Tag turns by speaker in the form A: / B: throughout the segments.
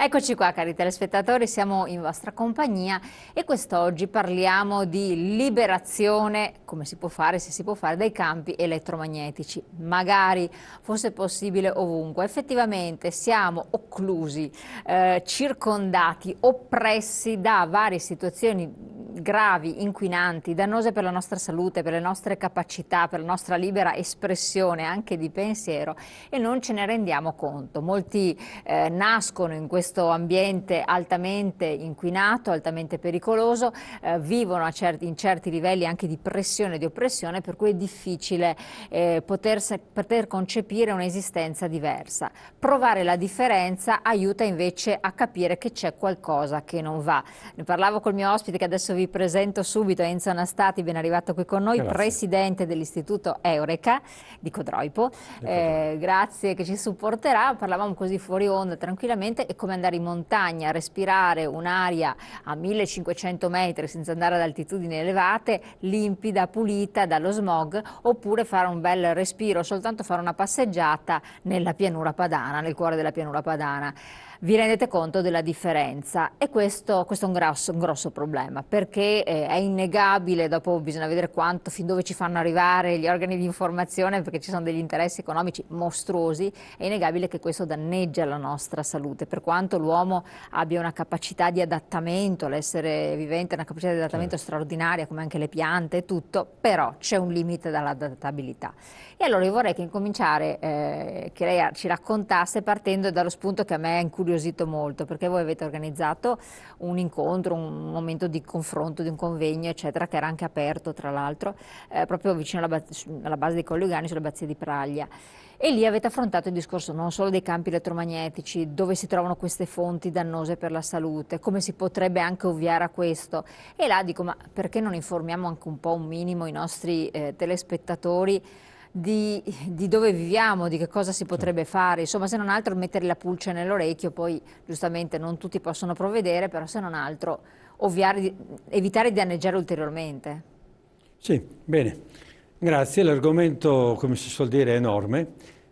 A: Eccoci qua cari telespettatori, siamo in vostra compagnia e quest'oggi parliamo di liberazione, come si può fare, se si può fare, dai campi elettromagnetici. Magari fosse possibile ovunque. Effettivamente siamo occlusi, eh, circondati, oppressi da varie situazioni gravi, inquinanti, dannose per la nostra salute, per le nostre capacità, per la nostra libera espressione anche di pensiero e non ce ne rendiamo conto. Molti eh, nascono in questo ambiente altamente inquinato, altamente pericoloso, eh, vivono certi, in certi livelli anche di pressione e di oppressione, per cui è difficile eh, poter, poter concepire un'esistenza diversa. Provare la differenza aiuta invece a capire che c'è qualcosa che non va. Ne parlavo col mio ospite che adesso vi vi presento subito Enzo Anastati, ben arrivato qui con noi, grazie. presidente dell'istituto Eureka di Codroipo. Eh, grazie che ci supporterà, parlavamo così fuori onda tranquillamente, è come andare in montagna, a respirare un'aria a 1500 metri senza andare ad altitudini elevate, limpida, pulita dallo smog, oppure fare un bel respiro, soltanto fare una passeggiata nella pianura padana, nel cuore della pianura padana. Vi rendete conto della differenza e questo, questo è un grosso, un grosso problema. Per perché eh, è innegabile, dopo bisogna vedere quanto, fin dove ci fanno arrivare gli organi di informazione perché ci sono degli interessi economici mostruosi, è innegabile che questo danneggia la nostra salute, per quanto l'uomo abbia una capacità di adattamento, l'essere vivente ha una capacità di adattamento certo. straordinaria come anche le piante e tutto, però c'è un limite dall'adattabilità. E allora io vorrei che incominciare, eh, che lei ci raccontasse partendo dallo spunto che a me ha incuriosito molto, perché voi avete organizzato un incontro, un momento di confronto raffronto di un convegno, eccetera, che era anche aperto, tra l'altro, eh, proprio vicino alla, alla, base dei Collegani, sulla Bazzia di Praglia. E lì avete affrontato il discorso non solo dei campi elettromagnetici, dove si trovano queste fonti dannose per la salute, come si potrebbe anche ovviare a questo. E là dico, ma perché non informiamo anche un po' un minimo i nostri eh, telespettatori di, di, dove viviamo, di che cosa si potrebbe certo. fare, insomma se non altro mettere la pulce nell'orecchio, poi giustamente non tutti possono provvedere, però se non altro ovviare, evitare di danneggiare ulteriormente.
B: Sì, bene. Grazie. L'argomento, come si suol dire, è enorme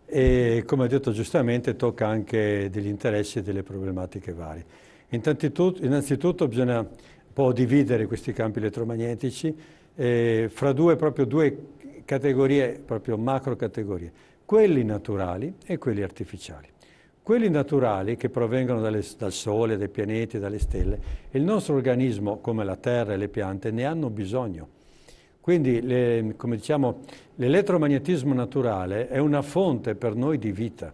B: e come ha detto giustamente tocca anche degli interessi e delle problematiche varie. Innanzitutto, innanzitutto bisogna un po' dividere questi campi elettromagnetici eh, fra due, proprio due categorie, proprio macro categorie, quelli naturali e quelli artificiali. Quelli naturali, che provengono dalle, dal Sole, dai pianeti, dalle stelle, il nostro organismo, come la Terra e le piante, ne hanno bisogno. Quindi, le, come diciamo, l'elettromagnetismo naturale è una fonte per noi di vita.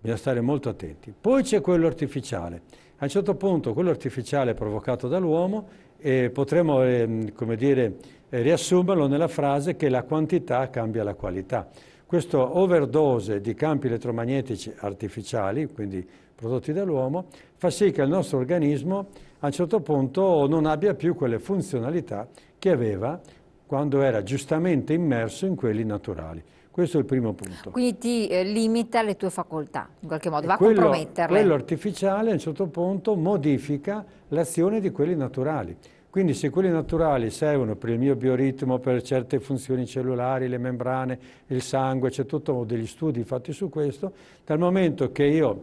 B: Bisogna stare molto attenti. Poi c'è quello artificiale. A un certo punto quello artificiale è provocato dall'uomo e potremmo, eh, come dire, eh, riassumerlo nella frase che la quantità cambia la qualità. Questo overdose di campi elettromagnetici artificiali, quindi prodotti dall'uomo, fa sì che il nostro organismo a un certo punto non abbia più quelle funzionalità che aveva quando era giustamente immerso in quelli naturali. Questo è il primo punto. Quindi
A: ti eh, limita le tue facoltà, in qualche modo, va quello, a comprometterle. Quello
B: artificiale a un certo punto modifica l'azione di quelli naturali. Quindi se quelli naturali servono per il mio bioritmo, per certe funzioni cellulari, le membrane, il sangue, c'è tutto degli studi fatti su questo, dal momento che io,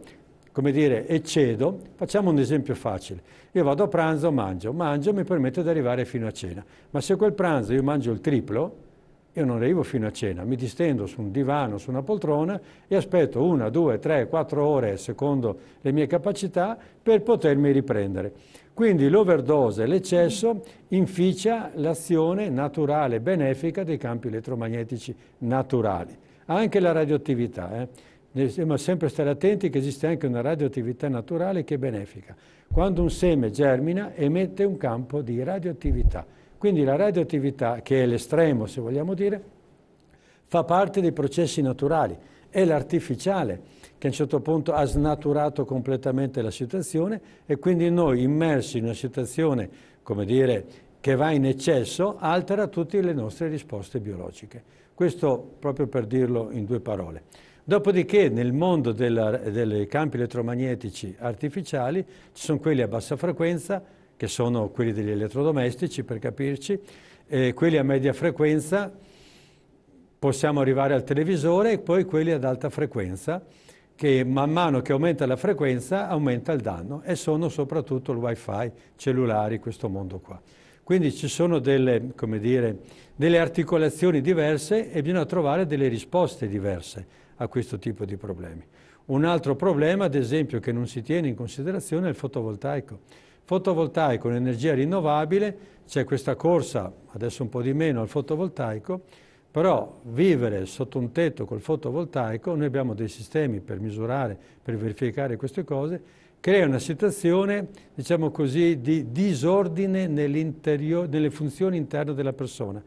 B: come dire, eccedo, facciamo un esempio facile. Io vado a pranzo, mangio, mangio mi permette di arrivare fino a cena, ma se quel pranzo io mangio il triplo, io non arrivo fino a cena, mi distendo su un divano, su una poltrona e aspetto una, due, tre, quattro ore secondo le mie capacità per potermi riprendere. Quindi l'overdose, l'eccesso, inficia l'azione naturale, benefica dei campi elettromagnetici naturali. Anche la radioattività, eh? dobbiamo sempre stare attenti che esiste anche una radioattività naturale che è benefica. Quando un seme germina emette un campo di radioattività. Quindi la radioattività, che è l'estremo se vogliamo dire, fa parte dei processi naturali, è l'artificiale che a un certo punto ha snaturato completamente la situazione e quindi noi immersi in una situazione, come dire, che va in eccesso, altera tutte le nostre risposte biologiche. Questo proprio per dirlo in due parole. Dopodiché nel mondo dei campi elettromagnetici artificiali ci sono quelli a bassa frequenza, che sono quelli degli elettrodomestici per capirci, eh, quelli a media frequenza possiamo arrivare al televisore e poi quelli ad alta frequenza, che man mano che aumenta la frequenza aumenta il danno e sono soprattutto il wifi, cellulari, questo mondo qua. Quindi ci sono delle, dire, delle articolazioni diverse e bisogna trovare delle risposte diverse a questo tipo di problemi. Un altro problema, ad esempio, che non si tiene in considerazione è il fotovoltaico. Fotovoltaico, un'energia rinnovabile, c'è questa corsa, adesso un po' di meno, al fotovoltaico, però vivere sotto un tetto col fotovoltaico, noi abbiamo dei sistemi per misurare, per verificare queste cose, crea una situazione, diciamo così, di disordine nelle funzioni interne della persona.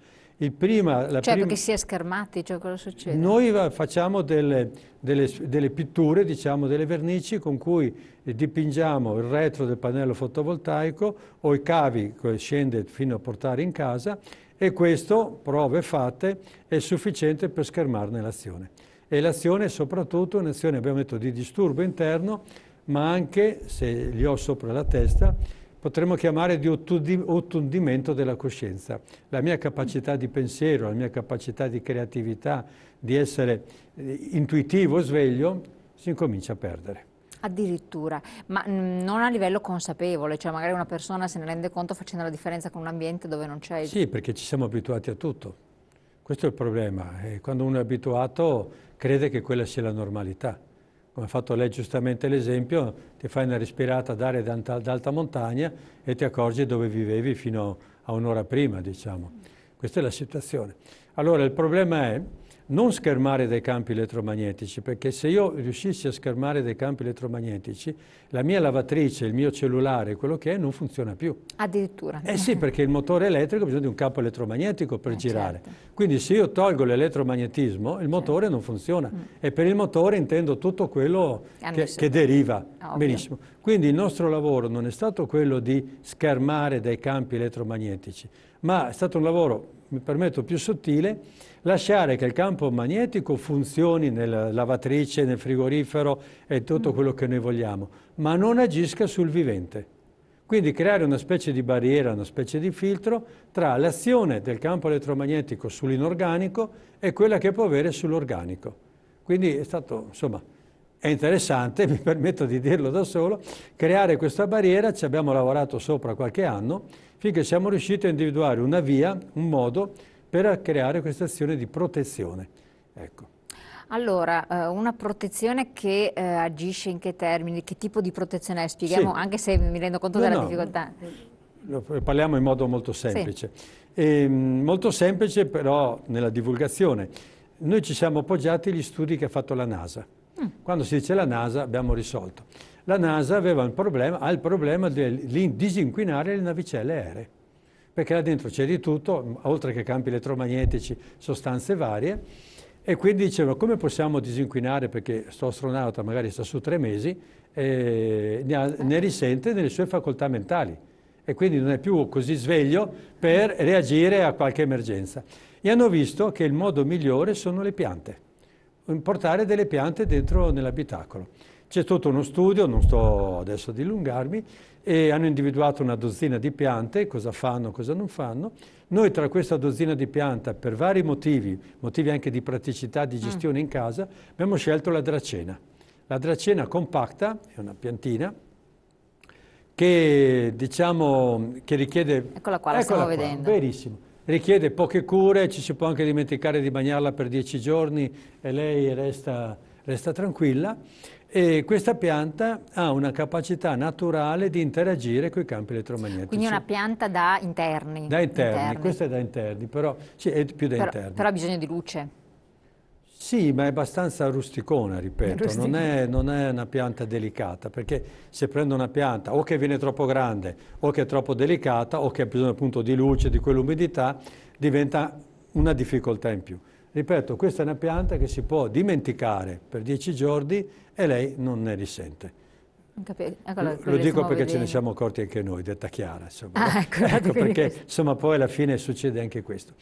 B: Prima, cioè prima... perché
A: si è schermati, cioè cosa succede? Noi
B: eh, facciamo delle, delle, delle, pitture, diciamo delle vernici con cui dipingiamo il retro del pannello fotovoltaico o i cavi che scende fino a portare in casa e questo, prove fatte, è sufficiente per schermarne l'azione. E l'azione è soprattutto un'azione, abbiamo detto, di disturbo interno, ma anche, se li ho sopra la testa, potremmo chiamare di ottundimento della coscienza. La mia capacità di pensiero, la mia capacità di creatività, di essere eh, intuitivo, sveglio, si incomincia a perdere.
A: Addirittura, ma mm, non a livello consapevole, cioè magari una persona se ne rende conto facendo la differenza con un ambiente dove non c'è... Sì,
B: perché ci siamo abituati a tutto. Questo è il problema. E eh, quando uno è abituato crede che quella sia la normalità. Come ha fatto lei giustamente l'esempio, ti fai una respirata d'aria d'alta montagna e ti accorgi dove vivevi fino a un'ora prima, diciamo. Questa è la situazione. Allora il problema è non schermare dei campi elettromagnetici, perché se io riuscissi a schermare dei campi elettromagnetici, la mia lavatrice, il mio cellulare, quello che è, non funziona più. Addirittura. Eh sì, perché il motore elettrico ha bisogno di un campo elettromagnetico per eh, girare. Certo. Quindi se io tolgo l'elettromagnetismo, il certo. motore certo. non funziona. Mm. E per il motore intendo tutto quello che, che, deriva. Ovvio. Benissimo. Quindi il nostro lavoro non è stato quello di schermare dei campi elettromagnetici, ma è stato un lavoro, mi permetto, più sottile, lasciare che il campo magnetico funzioni nella lavatrice, nel frigorifero e tutto quello che noi vogliamo, ma non agisca sul vivente. Quindi creare una specie di barriera, una specie di filtro tra l'azione del campo elettromagnetico sull'inorganico e quella che può avere sull'organico. Quindi è stato, insomma, è interessante, mi permetto di dirlo da solo, creare questa barriera, ci abbiamo lavorato sopra qualche anno, finché siamo riusciti a individuare una via, un modo per creare questa azione di protezione. Ecco.
A: Allora, eh, una protezione che eh, agisce in che termini? Che tipo di protezione è? Spieghiamo, sì. anche se mi rendo conto no, della no. difficoltà.
B: parliamo in modo molto semplice. Sì. Ehm, e, molto semplice però nella divulgazione. Noi ci siamo appoggiati agli studi che ha fatto la NASA. Mm. Quando si dice la NASA abbiamo risolto. La NASA aveva il problema, ha il problema di disinquinare le navicelle aeree perché là dentro c'è di tutto, oltre che campi elettromagnetici, sostanze varie, e quindi dicevano come possiamo disinquinare perché sto astronauta magari sta su tre mesi, eh, ne, ha, ne risente delle sue facoltà mentali e quindi non è più così sveglio per reagire a qualche emergenza. E hanno visto che il modo migliore sono le piante, importare delle piante dentro nell'abitacolo. C'è tutto uno studio, non sto adesso a dilungarmi, e hanno individuato una dozzina di piante, cosa fanno, cosa non fanno. Noi tra questa dozzina di piante, per vari motivi, motivi anche di praticità, di mm. gestione in casa, abbiamo scelto la dracena. La dracena compacta è una piantina che, diciamo, che richiede...
A: Eccola qua, la eccola stiamo qua, vedendo.
B: Verissimo richiede poche cure, ci si può anche dimenticare di bagnarla per dieci giorni e lei resta, resta tranquilla e questa pianta ha una capacità naturale di interagire con i campi elettromagnetici. Quindi è una
A: pianta da interni. Da interni, interni.
B: questa è da interni, però sì, è più da però, interni. Però ha
A: bisogno di luce.
B: Sì, ma è abbastanza rusticona, ripeto, rusticona. Non, è, non, è, una pianta delicata, perché se prendo una pianta o che viene troppo grande, o che è troppo delicata, o che ha bisogno appunto di luce, di quell'umidità, diventa una difficoltà in più. Ripeto, questa è una pianta che si può dimenticare per dieci giorni e lei non ne risente.
A: Ecco, lo, lo dico perché vedendo. ce ne
B: siamo accorti anche noi, detta chiara. Ah, ecco, ecco perché insomma, poi alla fine succede anche questo.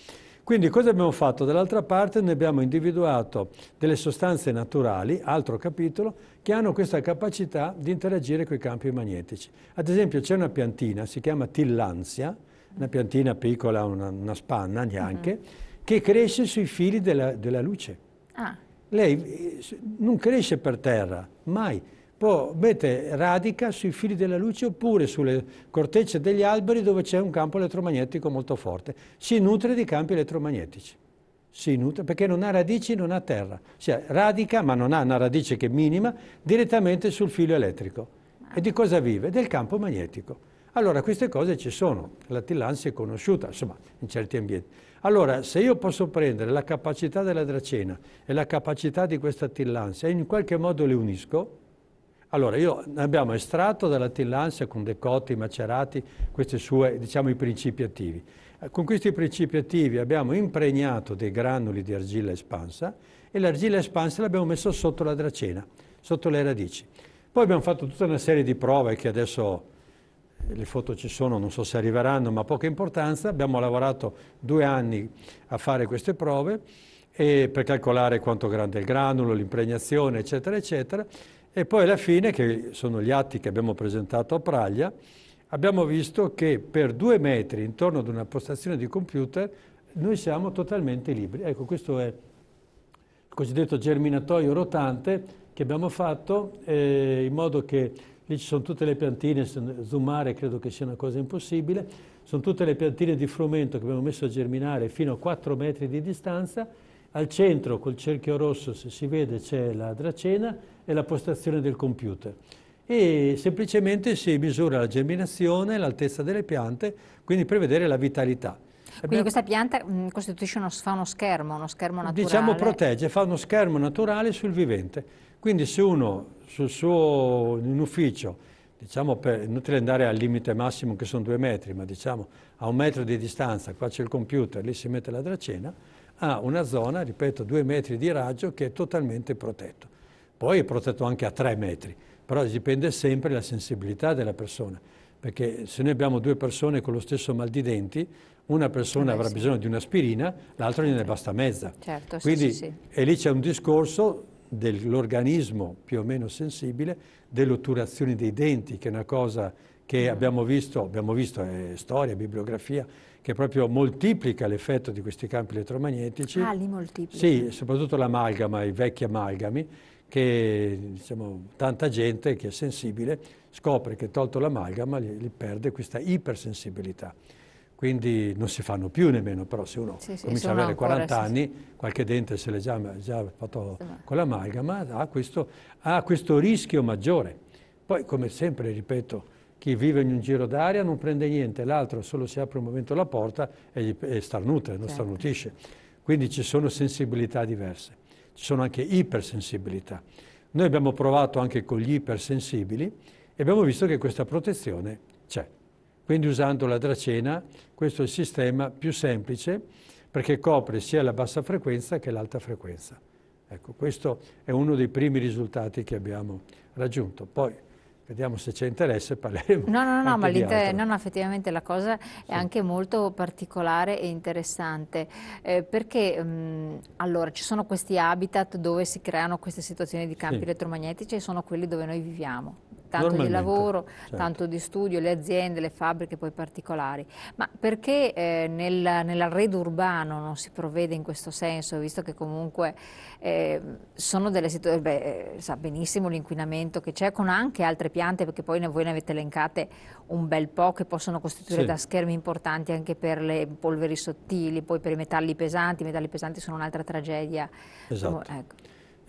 B: Quindi cosa abbiamo fatto? Dall'altra parte ne abbiamo individuato delle sostanze naturali, altro capitolo, che hanno questa capacità di interagire con i campi magnetici. Ad esempio c'è una piantina, si chiama Tillansia, una piantina piccola, una, una spanna neanche, mm -hmm. che cresce sui fili della, della luce. Ah lei eh, non cresce per terra, mai. Può mettere radica sui fili della luce oppure sulle cortecce degli alberi dove c'è un campo elettromagnetico molto forte. Si nutre di campi elettromagnetici. Si nutre perché non ha radici, non ha terra. Cioè radica, ma non ha una radice che è minima, direttamente sul filo elettrico. E di cosa vive? Del campo magnetico. Allora queste cose ci sono, l'attilansia è conosciuta, insomma, in certi ambienti. Allora, se io posso prendere la capacità della dracena e la capacità di questa attilansia e in qualche modo le unisco, allora, io abbiamo estratto dall'attilansia con decotti, macerati, questi suoi, diciamo, i principi attivi. Eh, con questi principi attivi abbiamo impregnato dei granuli di argilla espansa e l'argilla espansa l'abbiamo messo sotto la dracena, sotto le radici. Poi abbiamo fatto tutta una serie di prove che adesso le foto ci sono, non so se arriveranno, ma poca importanza. Abbiamo lavorato due anni a fare queste prove per calcolare quanto grande è il granulo, l'impregnazione, eccetera, eccetera. E poi alla fine, che sono gli atti che abbiamo presentato a Praglia, abbiamo visto che per due metri intorno ad una postazione di computer noi siamo totalmente liberi. Ecco, questo è il cosiddetto germinatoio rotante che abbiamo fatto eh, in modo che lì ci sono tutte le piantine, zoomare credo che sia una cosa impossibile, sono tutte le piantine di frumento che abbiamo messo a germinare fino a 4 metri di distanza, al centro col cerchio rosso se si vede c'è la dracena e la postazione del computer e semplicemente si misura la germinazione, l'altezza delle piante, quindi per vedere la vitalità. Quindi questa
A: pianta mm, costituisce uno, fa uno schermo, uno schermo diciamo naturale? Diciamo
B: protegge, fa uno schermo naturale sul vivente. Quindi se uno sul suo, in ufficio, diciamo per, inutile andare al limite massimo che sono due metri, ma diciamo a un metro di distanza, qua c'è il computer, lì si mette la dracena, ha una zona, ripeto, due metri di raggio che è totalmente protetto. Poi è protetto anche a tre metri, però dipende sempre dalla sensibilità della persona, perché se noi abbiamo due persone con lo stesso mal di denti, una persona eh, avrà sì. bisogno di un'aspirina, l'altra gliene basta mezza.
A: Certo, Quindi, sì, sì, E lì
B: c'è un discorso dell'organismo più o meno sensibile dell'otturazione dei denti, che è una cosa che mm. abbiamo visto, abbiamo visto è eh, storia, bibliografia, che proprio moltiplica l'effetto di questi campi elettromagnetici. Ah, li
A: moltiplica. Sì,
B: soprattutto l'amalgama, i vecchi amalgami, che diciamo, tanta gente che è sensibile scopre che tolto l'amalgama li, li perde questa ipersensibilità quindi non si fanno più nemmeno, però se uno sì, sì, comincia ad avere 40 ancora, anni, sì, qualche dente se l'è già, già, fatto con l'amalgama, ha questo, ha questo rischio maggiore. Poi, come sempre, ripeto, chi vive in un giro d'aria non prende niente, l'altro solo si apre un momento la porta e, gli, e starnutre, non certo. starnutisce. Quindi ci sono sensibilità diverse, ci sono anche ipersensibilità. Noi abbiamo provato anche con gli ipersensibili e abbiamo visto che questa protezione c'è. Quindi usando la dracena, questo è il sistema più semplice perché copre sia la bassa frequenza che l'alta frequenza. Ecco, questo è uno dei primi risultati che abbiamo raggiunto. Poi Vediamo se c'è interesse, parleremo. No, no, no, ma no,
A: no, effettivamente la cosa sì. è anche molto particolare e interessante, eh, perché mh, allora ci sono questi habitat dove si creano queste situazioni di campi sì. elettromagnetici e sono quelli dove noi viviamo tanto di lavoro, certo. tanto di studio, le aziende, le fabbriche poi particolari. Ma perché eh, nel, nell'arredo urbano non si provvede in questo senso, visto che comunque eh, sono delle situazioni, eh, beh, eh, sa benissimo l'inquinamento che c'è, con anche altre piante, perché poi ne, voi ne avete elencate un bel po' che possono costituire sì. da schermi importanti anche per le polveri sottili, poi per i metalli pesanti, i metalli pesanti sono un'altra tragedia. Esatto. Ecco.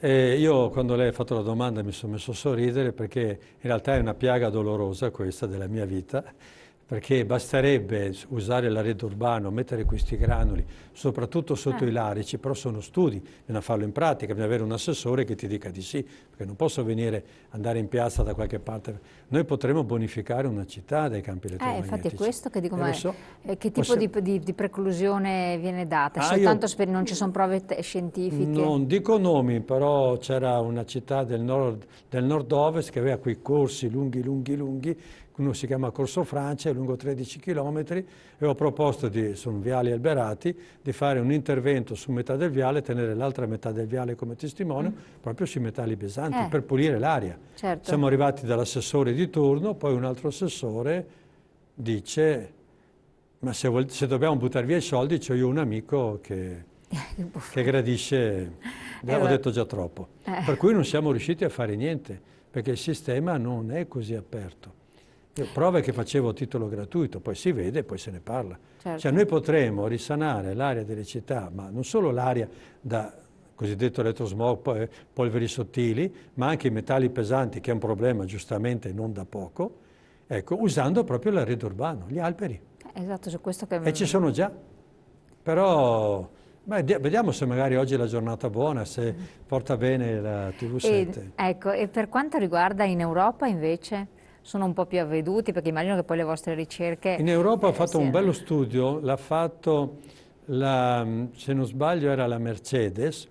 B: E eh, io quando lei ha fatto la domanda mi sono messo a sorridere perché in realtà è una piaga dolorosa questa della mia vita perché basterebbe usare l'arredo urbano, mettere questi granuli, soprattutto sotto eh. i larici, però sono studi, bisogna farlo in pratica, bisogna avere un assessore che ti dica di sì, perché non posso venire, andare in piazza da qualche parte. Noi potremmo bonificare una città dai campi eh, elettromagnetici. Eh, infatti
A: è questo che dico, eh, ma so, eh, che tipo se... di, di, di, preclusione viene data? Ah, Soltanto io... non ci sono prove scientifiche? Non
B: dico nomi, però c'era una città del nord-ovest nord che aveva quei corsi lunghi, lunghi, lunghi, uno si chiama Corso Francia, è lungo 13 km e ho proposto, di, sono viali alberati, di fare un intervento su metà del viale, tenere l'altra metà del viale come testimone, mm. proprio sui metalli pesanti, eh. per pulire l'aria. Certo. Siamo arrivati dall'assessore di turno, poi un altro assessore dice, ma se, vuol, se dobbiamo buttare via i soldi, ho io un amico che, che gradisce, eh, ho detto già troppo. Eh. Per cui non siamo riusciti a fare niente, perché il sistema non è così aperto. Io prove che facevo a titolo gratuito, poi si vede e poi se ne parla. Cioè, certo. Cioè noi potremo risanare l'area delle città, ma non solo l'area da cosiddetto elettrosmog, eh, polveri sottili, ma anche i metalli pesanti, che è un problema giustamente non da poco, ecco, usando proprio l'arredo urbano, gli alberi.
A: Eh, esatto, su questo che... E ci
B: sono già. Però... Beh, vediamo se magari oggi è la giornata buona, se mm. porta bene la TV7. E,
A: ecco, e per quanto riguarda in Europa invece? sono un po' più avveduti, perché immagino che poi le vostre ricerche... In Europa eh, ha fatto siano... un bello
B: studio, l'ha fatto, la, se non sbaglio era la Mercedes,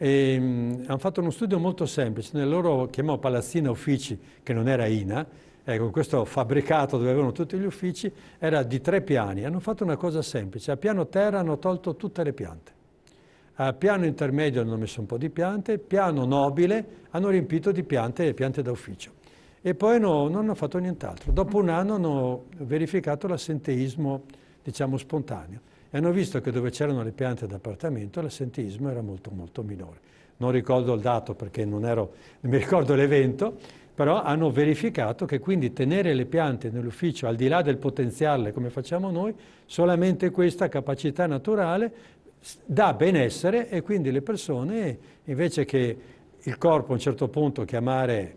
B: e, um, hanno fatto uno studio molto semplice, nel loro, chiamò Palazzina Uffici, che non era INA, ecco, questo fabbricato dove avevano tutti gli uffici, era di tre piani. Hanno fatto una cosa semplice, a piano terra hanno tolto tutte le piante, a piano intermedio hanno messo un po' di piante, piano nobile hanno riempito di piante, piante da ufficio. E poi no, non ho fatto nient'altro. Dopo un anno hanno verificato l'assenteismo, diciamo, spontaneo. E hanno visto che dove c'erano le piante d'appartamento l'assenteismo era molto, molto minore. Non ricordo il dato perché non, ero, mi ricordo l'evento, però hanno verificato che quindi tenere le piante nell'ufficio al di là del potenziale come facciamo noi, solamente questa capacità naturale dà benessere e quindi le persone invece che il corpo a un certo punto chiamare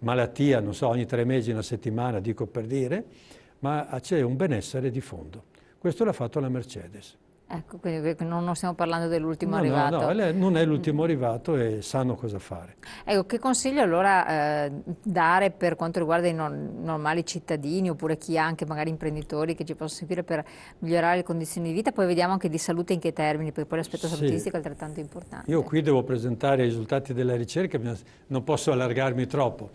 B: malattia, non so, ogni tre mesi, una settimana, dico per dire, ma c'è un benessere di fondo. Questo l'ha fatto la Mercedes.
A: Ecco, quindi non stiamo parlando dell'ultimo no, arrivato. No,
B: no, non è l'ultimo mm. arrivato e sanno cosa fare.
A: Ecco, che consiglio allora eh, dare per quanto riguarda i non, normali cittadini oppure chi ha anche magari imprenditori che ci possono seguire per migliorare le condizioni di vita? Poi vediamo anche di salute in che termini, perché poi l'aspetto sì. salutistico è altrettanto importante.
B: Io qui devo presentare i risultati della ricerca, non posso allargarmi troppo,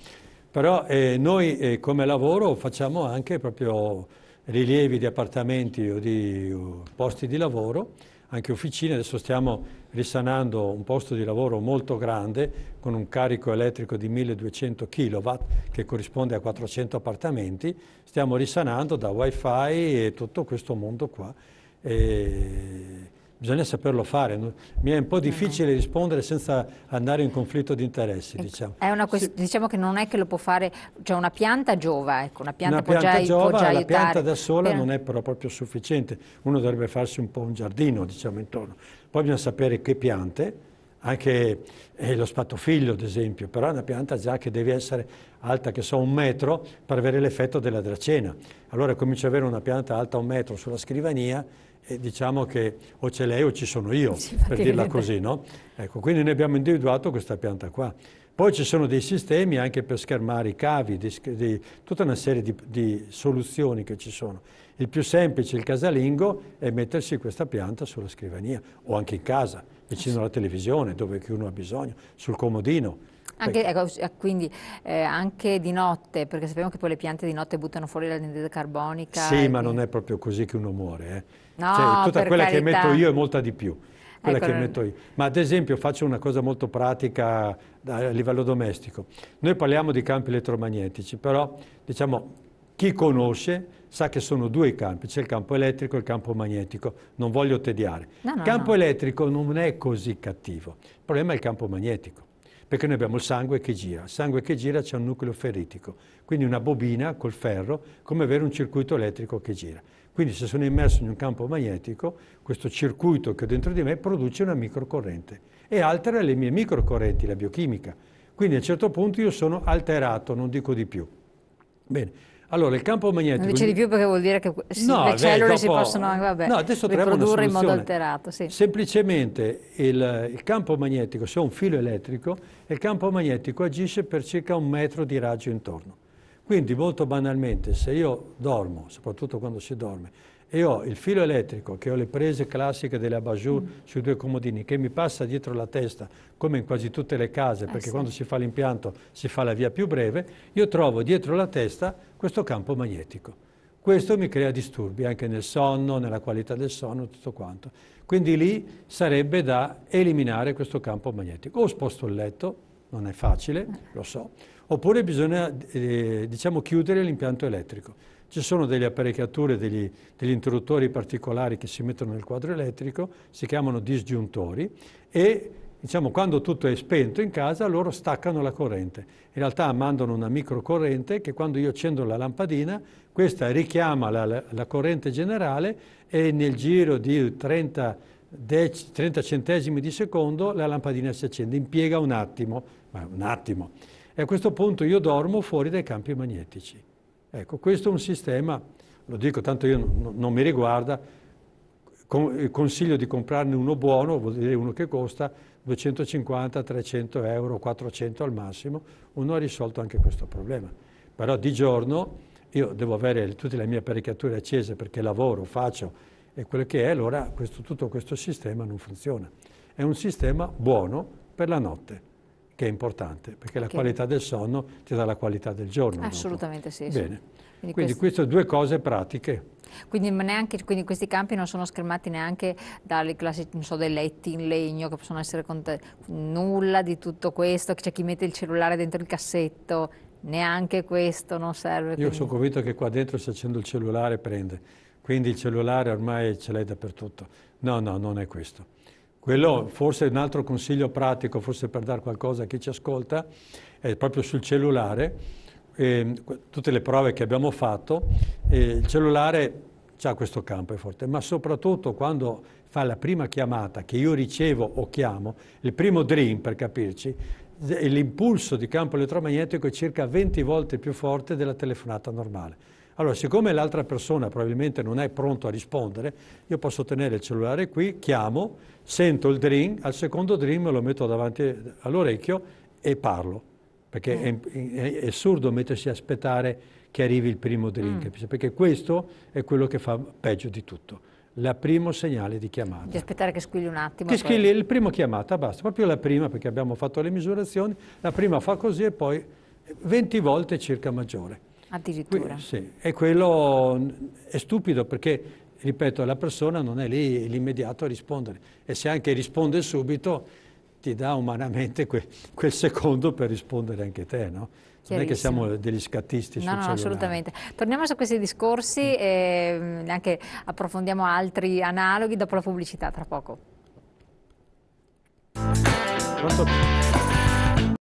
B: però eh, noi eh, come lavoro facciamo anche proprio rilievi di appartamenti o di posti di lavoro, anche officine, adesso stiamo risanando un posto di lavoro molto grande con un carico elettrico di 1200 kW che corrisponde a 400 appartamenti, stiamo risanando da wifi e tutto questo mondo qua. E bisogna saperlo fare. Mi è un po' difficile rispondere senza andare in conflitto di interessi. Ecco, diciamo.
A: Sì. diciamo che non è che lo può fare, cioè una pianta giova, ecco, una pianta, una pianta può già, giova, può già la pianta da sola per... non
B: è però proprio sufficiente, uno dovrebbe farsi un po' un giardino diciamo, intorno. Poi bisogna sapere che piante, anche eh, lo spatofiglio ad esempio, però è una pianta già che deve essere alta, che so, un metro per avere l'effetto della dracena. Allora comincia ad avere una pianta alta un metro sulla scrivania diciamo che o c'è lei o ci sono io, sì, per dirla così, no? Ecco, quindi noi abbiamo individuato questa pianta qua. Poi ci sono dei sistemi anche per schermare i cavi, di, di, tutta una serie di, di, soluzioni che ci sono. Il più semplice, il casalingo, è mettersi questa pianta sulla scrivania o anche in casa, vicino alla televisione, dove uno ha bisogno, sul comodino
A: anche, ecco, quindi eh, anche di notte, perché sappiamo che poi le piante di notte buttano fuori l'anidride carbonica. Sì, ma
B: quindi... non è proprio così che uno muore. Eh.
A: No, cioè, tutta quella carità. che metto io
B: è molta di più. Quella Ecco. Ma ad esempio faccio una cosa molto pratica a livello domestico. Noi parliamo di campi elettromagnetici, però diciamo, chi conosce sa che sono due i campi, c'è il campo elettrico e il campo magnetico, non voglio tediare. No, no, il campo no. elettrico non è così cattivo, il problema è il campo magnetico perché noi abbiamo il sangue che gira. Il sangue che gira c'è un nucleo ferritico, quindi una bobina col ferro, come avere un circuito elettrico che gira. Quindi se sono immerso in un campo magnetico, questo circuito che ho dentro di me produce una microcorrente e altera le mie microcorrenti, la biochimica. Quindi a un certo punto io sono alterato, non dico di più. Bene, allora, il campo magnetico... Non dice di
A: più perché vuol dire che sì, no, le beh, cellule dopo, si possono eh, vabbè, no, riprodurre in modo alterato. Sì.
B: Semplicemente il, il, campo magnetico, se ho un filo elettrico, il campo magnetico agisce per circa un metro di raggio intorno. Quindi molto banalmente, se io dormo, soprattutto quando si dorme, e ho il filo elettrico, che ho le prese classiche delle abajur mm. sui due comodini, che mi passa dietro la testa, come in quasi tutte le case, ah, perché eh sì. quando si fa l'impianto si fa la via più breve, io trovo dietro la testa questo campo magnetico. Questo mi crea disturbi anche nel sonno, nella qualità del sonno, tutto quanto. Quindi lì sarebbe da eliminare questo campo magnetico. O sposto il letto, non è facile, lo so, oppure bisogna eh, diciamo, chiudere l'impianto elettrico ci sono delle apparecchiature, degli, degli interruttori particolari che si mettono nel quadro elettrico, si chiamano disgiuntori e diciamo, quando tutto è spento in casa loro staccano la corrente. In realtà mandano una microcorrente che quando io accendo la lampadina, questa richiama la, la, la corrente generale e nel giro di 30, dec, 30, centesimi di secondo la lampadina si accende, impiega un attimo, ma un attimo. E a questo punto io dormo fuori dai campi magnetici. Ecco, questo è un sistema, lo dico tanto io non, non mi riguarda, consiglio di comprarne uno buono, vuol dire uno che costa 250, 300 euro, 400 al massimo, uno ha risolto anche questo problema. Però di giorno io devo avere tutte le mie apparecchiature accese perché lavoro, faccio e quello che è, allora questo, tutto questo sistema non funziona. È un sistema buono per la notte che è importante, perché la che... qualità del sonno ti dà la qualità del giorno. Assolutamente
A: dopo. sì. Bene. Quindi, quindi questi...
B: queste due cose pratiche.
A: Quindi, neanche, quindi, questi campi non sono schermati neanche dai classici, so, dei letti in legno che possono essere con nulla di tutto questo, c'è chi mette il cellulare dentro il cassetto, neanche questo non serve. Io quindi... sono
B: convinto che qua dentro se accendo il cellulare prende, quindi il cellulare ormai ce l'hai dappertutto. No, no, non è questo quello forse è un altro consiglio pratico, forse per dare qualcosa a chi ci ascolta, è proprio sul cellulare. Eh, tutte le prove che abbiamo fatto, eh, il cellulare ha questo campo è forte, ma soprattutto quando fa la prima chiamata che io ricevo o chiamo, il primo dream per capirci, l'impulso di campo elettromagnetico è circa 20 volte più forte della telefonata normale. Allora, siccome l'altra persona probabilmente non è pronto a rispondere, io posso tenere il cellulare qui, chiamo, sento il dream, al secondo dream me lo metto davanti all'orecchio e parlo. Perché mm. è, è, assurdo mettersi a aspettare che arrivi il primo drink, mm. perché questo è quello che fa peggio di tutto. La primo segnale di chiamata. Di
A: aspettare che squilli un attimo. Che squilli, il
B: primo chiamata, basta, proprio la prima, perché abbiamo fatto le misurazioni, la prima fa così e poi 20 volte circa maggiore.
A: Addirittura. Que
B: sì, e quello mm, è stupido perché, ripeto, la persona non è lì l'immediato a rispondere e se anche risponde subito ti dà umanamente que quel secondo per rispondere anche te, no? Non è che siamo degli scattisti no, no, cellulare. assolutamente.
A: Torniamo su questi discorsi mm. e mm, anche approfondiamo altri analoghi dopo la pubblicità, tra poco. Pronto?